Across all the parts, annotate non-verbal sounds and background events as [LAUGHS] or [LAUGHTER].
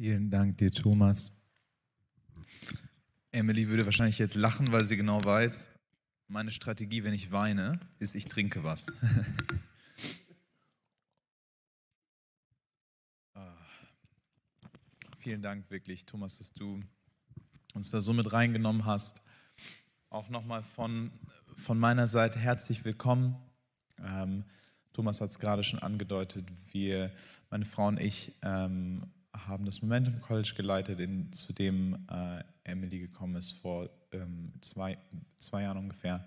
Vielen Dank dir, Thomas. Emily würde wahrscheinlich jetzt lachen, weil sie genau weiß, meine Strategie, wenn ich weine, ist, ich trinke was. [LAUGHS] ah. Vielen Dank wirklich, Thomas, dass du uns da so mit reingenommen hast. Auch nochmal von, von meiner Seite herzlich willkommen. Ähm, Thomas hat es gerade schon angedeutet, wir, meine Frau und ich, ähm, haben das Momentum College geleitet, in, zu dem äh, Emily gekommen ist vor ähm, zwei, zwei Jahren ungefähr.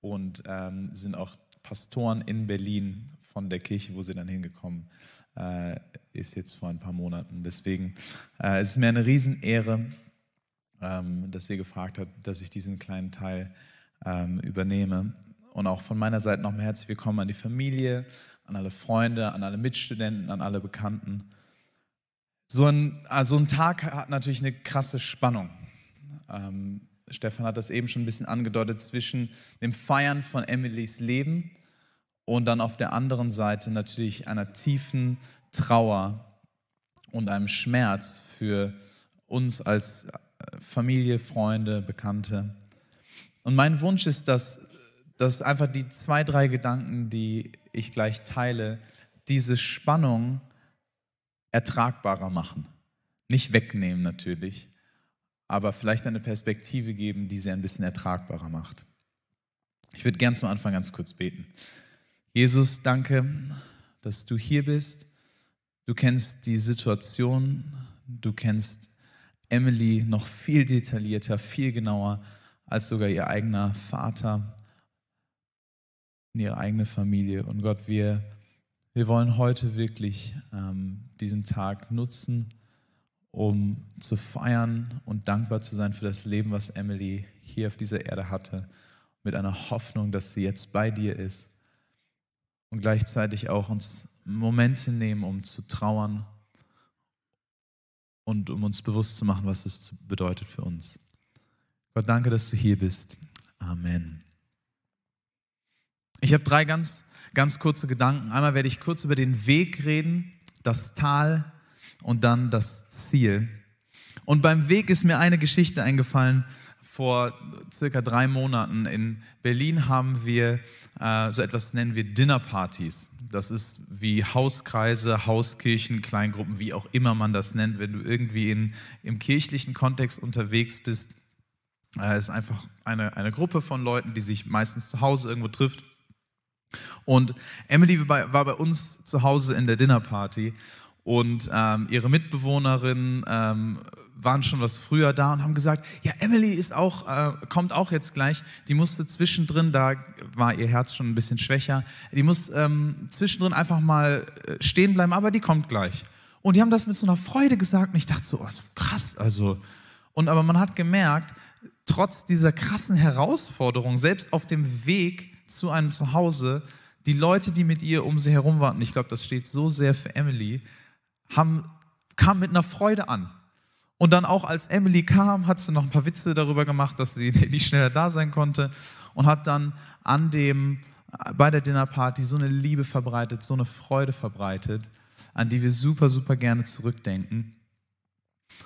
Und ähm, sind auch Pastoren in Berlin von der Kirche, wo sie dann hingekommen äh, ist, jetzt vor ein paar Monaten. Deswegen äh, ist es mir eine Riesenehre, ähm, dass ihr gefragt habt, dass ich diesen kleinen Teil ähm, übernehme. Und auch von meiner Seite nochmal herzlich willkommen an die Familie, an alle Freunde, an alle Mitstudenten, an alle Bekannten. So ein, also ein Tag hat natürlich eine krasse Spannung. Ähm, Stefan hat das eben schon ein bisschen angedeutet, zwischen dem Feiern von Emilys Leben und dann auf der anderen Seite natürlich einer tiefen Trauer und einem Schmerz für uns als äh, Familie, Freunde, Bekannte. Und mein Wunsch ist, dass, dass einfach die zwei, drei Gedanken, die ich gleich teile, diese Spannung ertragbarer machen. Nicht wegnehmen natürlich, aber vielleicht eine Perspektive geben, die sie ein bisschen ertragbarer macht. Ich würde gern zum Anfang ganz kurz beten. Jesus, danke, dass du hier bist. Du kennst die Situation, du kennst Emily noch viel detaillierter, viel genauer als sogar ihr eigener Vater und ihre eigene Familie. Und Gott, wir wir wollen heute wirklich ähm, diesen Tag nutzen, um zu feiern und dankbar zu sein für das Leben, was Emily hier auf dieser Erde hatte, mit einer Hoffnung, dass sie jetzt bei dir ist und gleichzeitig auch uns Momente nehmen, um zu trauern und um uns bewusst zu machen, was es bedeutet für uns. Gott, danke, dass du hier bist. Amen. Ich habe drei ganz ganz kurze Gedanken. Einmal werde ich kurz über den Weg reden, das Tal und dann das Ziel. Und beim Weg ist mir eine Geschichte eingefallen. Vor circa drei Monaten in Berlin haben wir äh, so etwas nennen wir Dinnerpartys. Das ist wie Hauskreise, Hauskirchen, Kleingruppen, wie auch immer man das nennt, wenn du irgendwie in, im kirchlichen Kontext unterwegs bist. Es äh, ist einfach eine, eine Gruppe von Leuten, die sich meistens zu Hause irgendwo trifft und Emily war bei uns zu Hause in der Dinnerparty und ähm, ihre Mitbewohnerinnen ähm, waren schon was früher da und haben gesagt, ja, Emily ist auch, äh, kommt auch jetzt gleich. Die musste zwischendrin, da war ihr Herz schon ein bisschen schwächer, die muss ähm, zwischendrin einfach mal äh, stehen bleiben, aber die kommt gleich. Und die haben das mit so einer Freude gesagt und ich dachte so, oh, so krass, also. Und aber man hat gemerkt, trotz dieser krassen Herausforderung, selbst auf dem Weg zu einem Zuhause, die Leute, die mit ihr um sie herum waren, ich glaube, das steht so sehr für Emily, haben, kamen mit einer Freude an. Und dann auch als Emily kam, hat sie noch ein paar Witze darüber gemacht, dass sie [LAUGHS] nicht schneller da sein konnte und hat dann an dem, äh, bei der Dinnerparty so eine Liebe verbreitet, so eine Freude verbreitet, an die wir super, super gerne zurückdenken.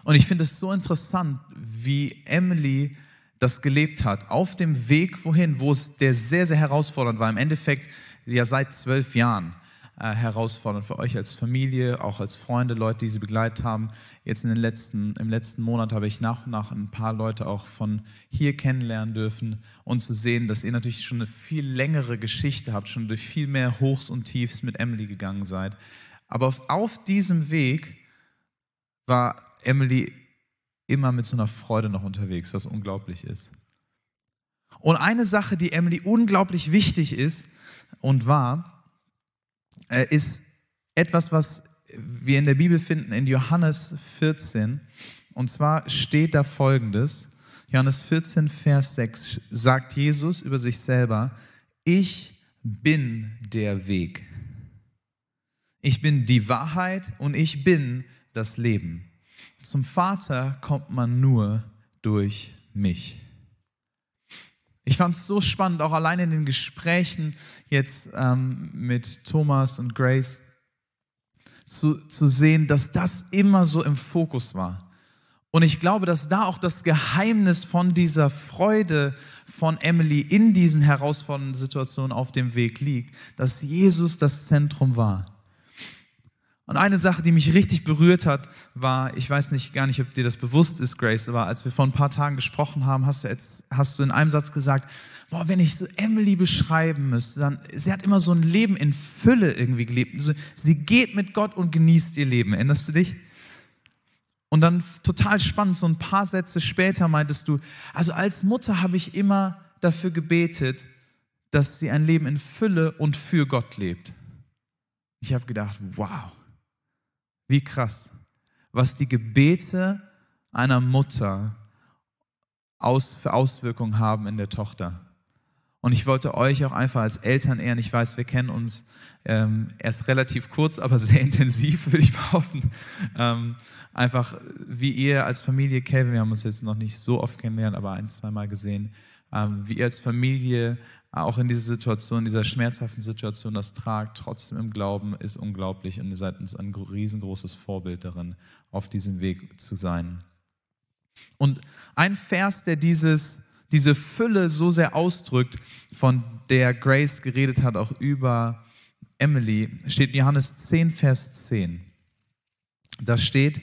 Und ich finde es so interessant, wie Emily das gelebt hat, auf dem Weg wohin, wo es der sehr, sehr herausfordernd war. Im Endeffekt ja seit zwölf Jahren äh, herausfordernd für euch als Familie, auch als Freunde, Leute, die sie begleitet haben. Jetzt in den letzten, im letzten Monat habe ich nach und nach ein paar Leute auch von hier kennenlernen dürfen und zu sehen, dass ihr natürlich schon eine viel längere Geschichte habt, schon durch viel mehr Hochs und Tiefs mit Emily gegangen seid. Aber auf, auf diesem Weg war Emily immer mit so einer Freude noch unterwegs, was unglaublich ist. Und eine Sache, die Emily unglaublich wichtig ist, und wahr, äh, ist etwas, was wir in der Bibel finden, in Johannes 14. Und zwar steht da folgendes. Johannes 14, Vers 6 sagt Jesus über sich selber, ich bin der Weg. Ich bin die Wahrheit und ich bin das Leben. Zum Vater kommt man nur durch mich. Ich fand es so spannend, auch allein in den Gesprächen jetzt ähm, mit Thomas und Grace zu, zu sehen, dass das immer so im Fokus war. Und ich glaube, dass da auch das Geheimnis von dieser Freude von Emily in diesen herausfordernden Situationen auf dem Weg liegt, dass Jesus das Zentrum war. Und eine Sache, die mich richtig berührt hat, war, ich weiß nicht gar nicht, ob dir das bewusst ist, Grace, aber als wir vor ein paar Tagen gesprochen haben, hast du, jetzt, hast du in einem Satz gesagt, boah, wenn ich so Emily beschreiben müsste, dann, sie hat immer so ein Leben in Fülle irgendwie gelebt. Sie geht mit Gott und genießt ihr Leben. Erinnerst du dich? Und dann total spannend, so ein paar Sätze später meintest du, also als Mutter habe ich immer dafür gebetet, dass sie ein Leben in Fülle und für Gott lebt. Ich habe gedacht, wow wie krass, was die Gebete einer Mutter aus, für Auswirkungen haben in der Tochter. Und ich wollte euch auch einfach als Eltern ehren. Ich weiß, wir kennen uns ähm, erst relativ kurz, aber [LAUGHS] sehr intensiv, würde ich behaupten. Ähm, einfach wie ihr als Familie, Kevin, wir haben uns jetzt noch nicht so oft kennengelernt, aber ein, zweimal gesehen, ähm, wie ihr als Familie auch in dieser Situation, dieser schmerzhaften Situation, das tragt, trotzdem im Glauben, ist unglaublich und ihr seid uns ein riesengroßes Vorbild darin, auf diesem Weg zu sein. Und ein Vers, der dieses, diese Fülle so sehr ausdrückt, von der Grace geredet hat, auch über Emily, steht in Johannes 10, Vers 10. Da steht,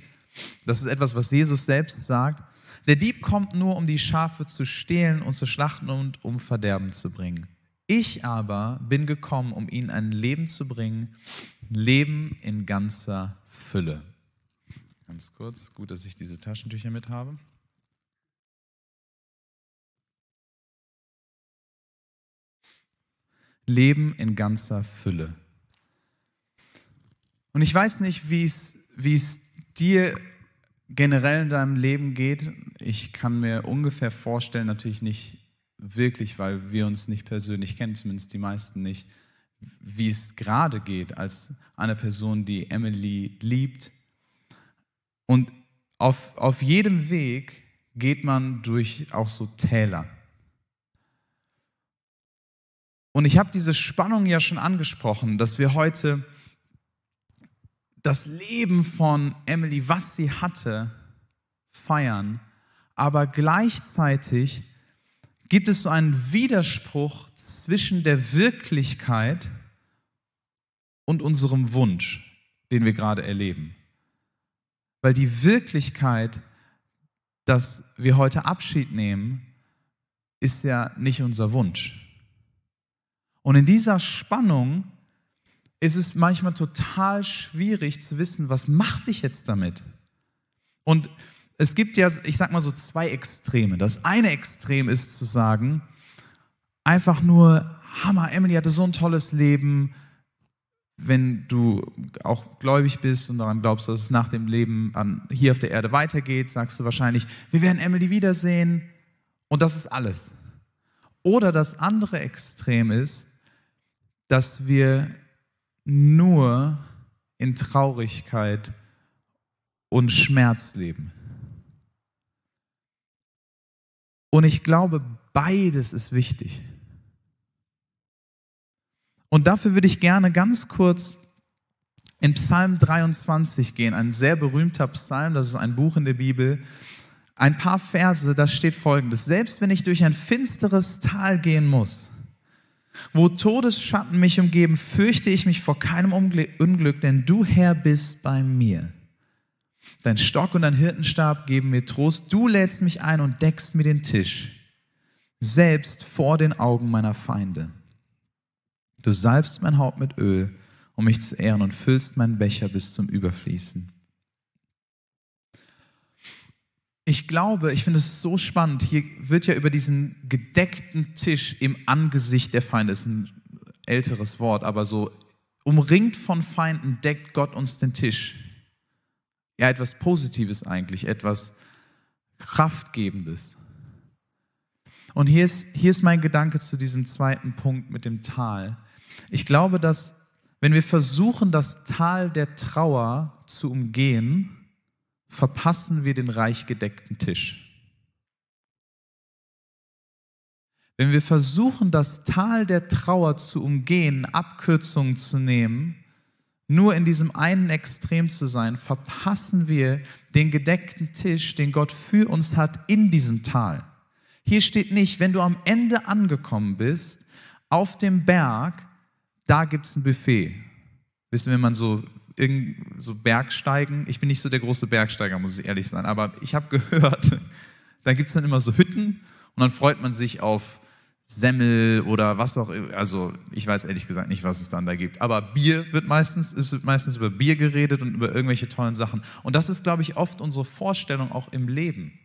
das ist etwas, was Jesus selbst sagt, der Dieb kommt nur, um die Schafe zu stehlen und zu schlachten und um Verderben zu bringen. Ich aber bin gekommen, um ihnen ein Leben zu bringen, Leben in ganzer Fülle. Ganz kurz, gut, dass ich diese Taschentücher mit habe. Leben in ganzer Fülle. Und ich weiß nicht, wie es dir generell in deinem Leben geht ich kann mir ungefähr vorstellen, natürlich nicht wirklich, weil wir uns nicht persönlich kennen, zumindest die meisten nicht, wie es gerade geht als eine Person, die Emily liebt. Und auf, auf jedem Weg geht man durch auch so Täler. Und ich habe diese Spannung ja schon angesprochen, dass wir heute das Leben von Emily, was sie hatte, feiern aber gleichzeitig gibt es so einen Widerspruch zwischen der Wirklichkeit und unserem Wunsch, den wir gerade erleben. Weil die Wirklichkeit, dass wir heute Abschied nehmen, ist ja nicht unser Wunsch. Und in dieser Spannung ist es manchmal total schwierig zu wissen, was macht ich jetzt damit? Und es gibt ja, ich sag mal so zwei Extreme. Das eine Extrem ist zu sagen, einfach nur, Hammer, Emily hatte so ein tolles Leben. Wenn du auch gläubig bist und daran glaubst, dass es nach dem Leben an, hier auf der Erde weitergeht, sagst du wahrscheinlich, wir werden Emily wiedersehen und das ist alles. Oder das andere Extrem ist, dass wir nur in Traurigkeit und Schmerz leben. Und ich glaube, beides ist wichtig. Und dafür würde ich gerne ganz kurz in Psalm 23 gehen, ein sehr berühmter Psalm, das ist ein Buch in der Bibel. Ein paar Verse, da steht folgendes: Selbst wenn ich durch ein finsteres Tal gehen muss, wo Todesschatten mich umgeben, fürchte ich mich vor keinem Unglück, denn du Herr bist bei mir. Dein Stock und dein Hirtenstab geben mir Trost. Du lädst mich ein und deckst mir den Tisch, selbst vor den Augen meiner Feinde. Du salbst mein Haupt mit Öl, um mich zu ehren und füllst meinen Becher bis zum Überfließen. Ich glaube, ich finde es so spannend. Hier wird ja über diesen gedeckten Tisch im Angesicht der Feinde, ist ein älteres Wort, aber so umringt von Feinden deckt Gott uns den Tisch ja etwas Positives eigentlich, etwas Kraftgebendes. Und hier ist, hier ist mein Gedanke zu diesem zweiten Punkt mit dem Tal. Ich glaube, dass wenn wir versuchen, das Tal der Trauer zu umgehen, verpassen wir den reich gedeckten Tisch. Wenn wir versuchen, das Tal der Trauer zu umgehen, Abkürzungen zu nehmen, nur in diesem einen Extrem zu sein, verpassen wir den gedeckten Tisch, den Gott für uns hat in diesem Tal. Hier steht nicht, wenn du am Ende angekommen bist, auf dem Berg, da gibt es ein Buffet. Wissen wir, wenn man so, so Bergsteigen, ich bin nicht so der große Bergsteiger, muss ich ehrlich sein, aber ich habe gehört, [LAUGHS] da gibt es dann immer so Hütten und dann freut man sich auf Semmel oder was auch immer. Also ich weiß ehrlich gesagt nicht, was es dann da gibt. Aber Bier wird meistens, es wird meistens über Bier geredet und über irgendwelche tollen Sachen. Und das ist, glaube ich, oft unsere Vorstellung auch im Leben.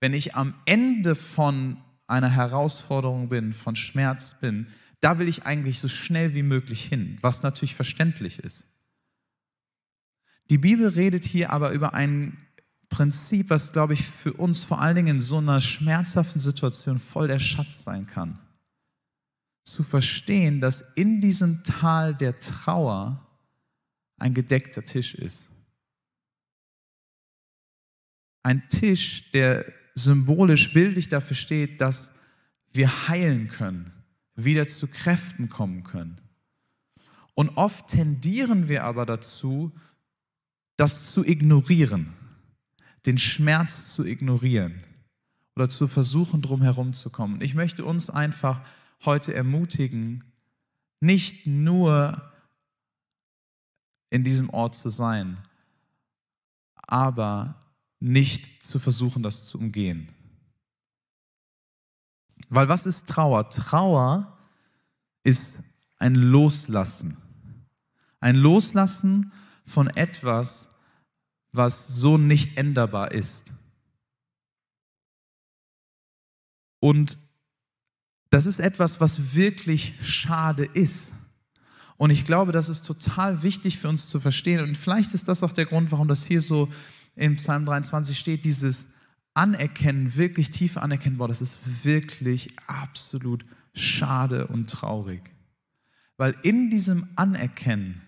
Wenn ich am Ende von einer Herausforderung bin, von Schmerz bin, da will ich eigentlich so schnell wie möglich hin, was natürlich verständlich ist. Die Bibel redet hier aber über einen Prinzip, was, glaube ich, für uns vor allen Dingen in so einer schmerzhaften Situation voll der Schatz sein kann. Zu verstehen, dass in diesem Tal der Trauer ein gedeckter Tisch ist. Ein Tisch, der symbolisch, bildlich dafür steht, dass wir heilen können, wieder zu Kräften kommen können. Und oft tendieren wir aber dazu, das zu ignorieren den Schmerz zu ignorieren oder zu versuchen, drum herumzukommen. Ich möchte uns einfach heute ermutigen, nicht nur in diesem Ort zu sein, aber nicht zu versuchen, das zu umgehen. Weil was ist Trauer? Trauer ist ein Loslassen. Ein Loslassen von etwas, was so nicht änderbar ist. Und das ist etwas, was wirklich schade ist. Und ich glaube, das ist total wichtig für uns zu verstehen. Und vielleicht ist das auch der Grund, warum das hier so im Psalm 23 steht, dieses Anerkennen, wirklich tiefe anerkennen, boah, das ist wirklich absolut schade und traurig. Weil in diesem Anerkennen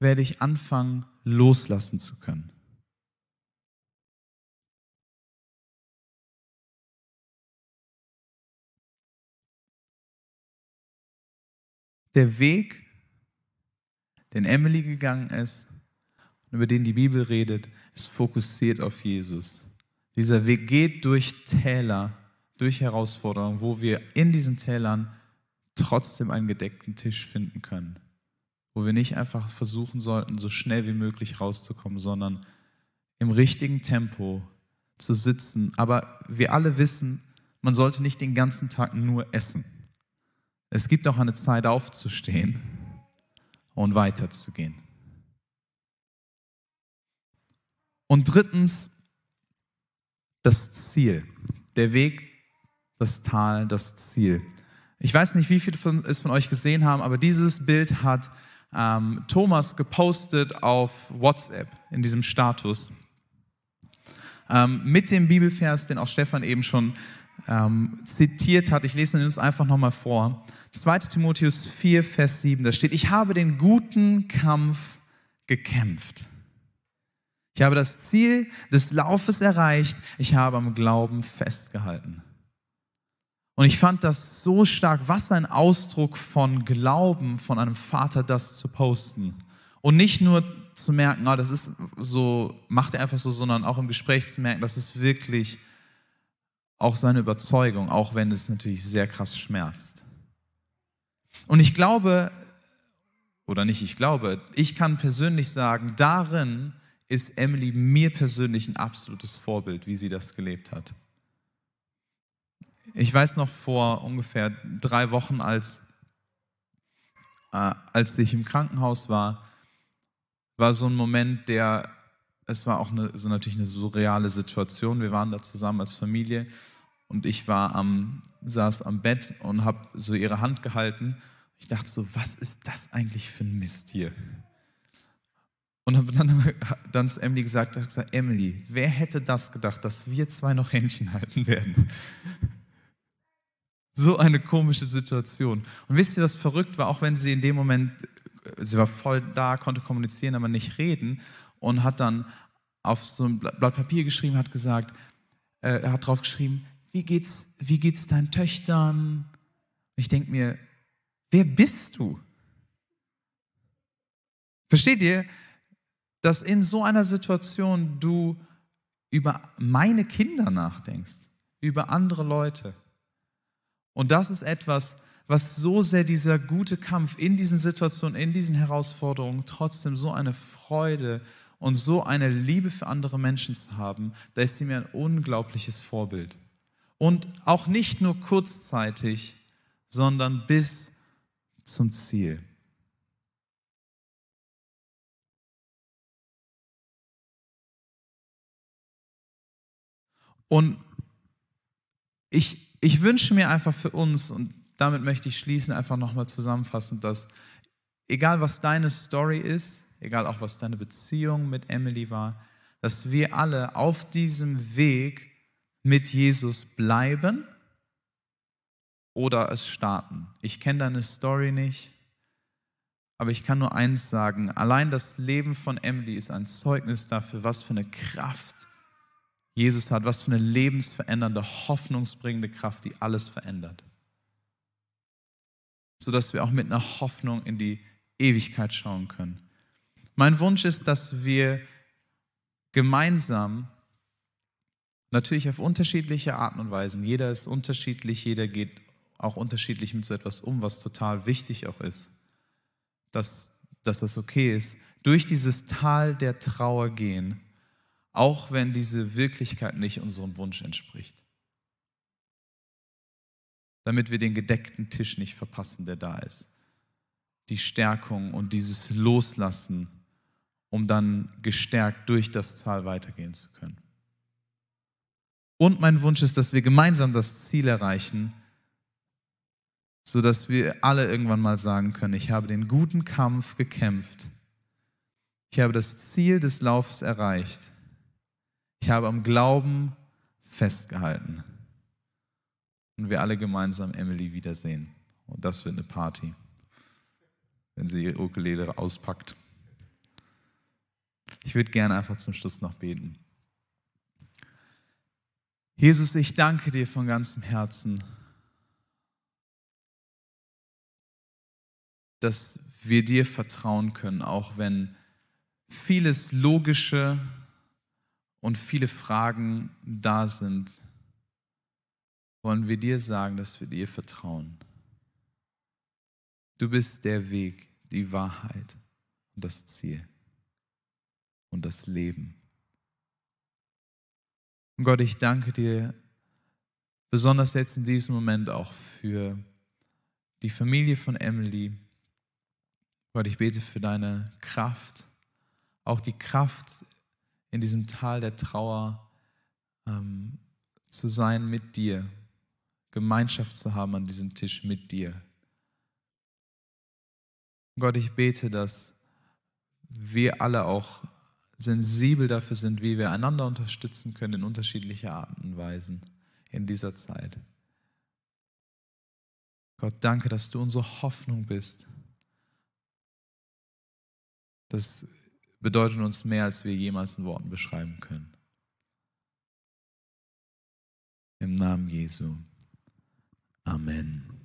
werde ich anfangen, loslassen zu können. Der Weg, den Emily gegangen ist und über den die Bibel redet, ist fokussiert auf Jesus. Dieser Weg geht durch Täler, durch Herausforderungen, wo wir in diesen Tälern trotzdem einen gedeckten Tisch finden können wo wir nicht einfach versuchen sollten, so schnell wie möglich rauszukommen, sondern im richtigen Tempo zu sitzen. Aber wir alle wissen, man sollte nicht den ganzen Tag nur essen. Es gibt auch eine Zeit aufzustehen und weiterzugehen. Und drittens, das Ziel. Der Weg, das Tal, das Ziel. Ich weiß nicht, wie viele von, es von euch gesehen haben, aber dieses Bild hat ähm, Thomas gepostet auf WhatsApp in diesem Status ähm, mit dem Bibelvers, den auch Stefan eben schon ähm, zitiert hat. Ich lese ihn uns einfach nochmal vor. 2 Timotheus 4, Vers 7, da steht, ich habe den guten Kampf gekämpft. Ich habe das Ziel des Laufes erreicht. Ich habe am Glauben festgehalten. Und ich fand das so stark, was ein Ausdruck von Glauben von einem Vater, das zu posten. Und nicht nur zu merken, oh, das ist so, macht er einfach so, sondern auch im Gespräch zu merken, das ist wirklich auch seine Überzeugung, auch wenn es natürlich sehr krass schmerzt. Und ich glaube, oder nicht ich glaube, ich kann persönlich sagen, darin ist Emily mir persönlich ein absolutes Vorbild, wie sie das gelebt hat. Ich weiß noch vor ungefähr drei Wochen, als, äh, als ich im Krankenhaus war, war so ein Moment, der, es war auch eine, so natürlich eine surreale Situation. Wir waren da zusammen als Familie und ich war am, saß am Bett und habe so ihre Hand gehalten. Ich dachte so, was ist das eigentlich für ein Mist hier? Und habe dann, [LAUGHS] dann zu Emily gesagt, gesagt, Emily, wer hätte das gedacht, dass wir zwei noch Händchen halten werden? So eine komische Situation. Und wisst ihr, was verrückt war, auch wenn sie in dem Moment, sie war voll da, konnte kommunizieren, aber nicht reden und hat dann auf so ein Blatt Papier geschrieben, hat gesagt, äh, hat drauf geschrieben, wie geht's, wie geht's deinen Töchtern? Ich denke mir, wer bist du? Versteht ihr, dass in so einer Situation du über meine Kinder nachdenkst, über andere Leute? Und das ist etwas, was so sehr dieser gute Kampf in diesen Situationen, in diesen Herausforderungen trotzdem so eine Freude und so eine Liebe für andere Menschen zu haben, da ist sie mir ein unglaubliches Vorbild. Und auch nicht nur kurzzeitig, sondern bis zum Ziel. Und ich ich wünsche mir einfach für uns, und damit möchte ich schließen, einfach nochmal zusammenfassend, dass egal was deine Story ist, egal auch was deine Beziehung mit Emily war, dass wir alle auf diesem Weg mit Jesus bleiben oder es starten. Ich kenne deine Story nicht, aber ich kann nur eins sagen, allein das Leben von Emily ist ein Zeugnis dafür, was für eine Kraft Jesus hat, was für eine lebensverändernde, hoffnungsbringende Kraft, die alles verändert. Sodass wir auch mit einer Hoffnung in die Ewigkeit schauen können. Mein Wunsch ist, dass wir gemeinsam, natürlich auf unterschiedliche Arten und Weisen, jeder ist unterschiedlich, jeder geht auch unterschiedlich mit so etwas um, was total wichtig auch ist, dass, dass das okay ist, durch dieses Tal der Trauer gehen auch wenn diese Wirklichkeit nicht unserem Wunsch entspricht. Damit wir den gedeckten Tisch nicht verpassen, der da ist. Die Stärkung und dieses Loslassen, um dann gestärkt durch das Tal weitergehen zu können. Und mein Wunsch ist, dass wir gemeinsam das Ziel erreichen, sodass wir alle irgendwann mal sagen können, ich habe den guten Kampf gekämpft. Ich habe das Ziel des Laufes erreicht. Ich habe am Glauben festgehalten. Und wir alle gemeinsam Emily wiedersehen. Und das wird eine Party, wenn sie ihr Ukulele auspackt. Ich würde gerne einfach zum Schluss noch beten. Jesus, ich danke dir von ganzem Herzen, dass wir dir vertrauen können, auch wenn vieles Logische und viele Fragen da sind, wollen wir dir sagen, dass wir dir vertrauen. Du bist der Weg, die Wahrheit und das Ziel und das Leben. Und Gott, ich danke dir besonders jetzt in diesem Moment auch für die Familie von Emily. Gott, ich bete für deine Kraft, auch die Kraft in diesem Tal der Trauer ähm, zu sein mit dir, Gemeinschaft zu haben an diesem Tisch mit dir. Gott, ich bete, dass wir alle auch sensibel dafür sind, wie wir einander unterstützen können in unterschiedlicher Art und Weisen in dieser Zeit. Gott, danke, dass du unsere Hoffnung bist, dass bedeutet uns mehr, als wir jemals in Worten beschreiben können. Im Namen Jesu. Amen.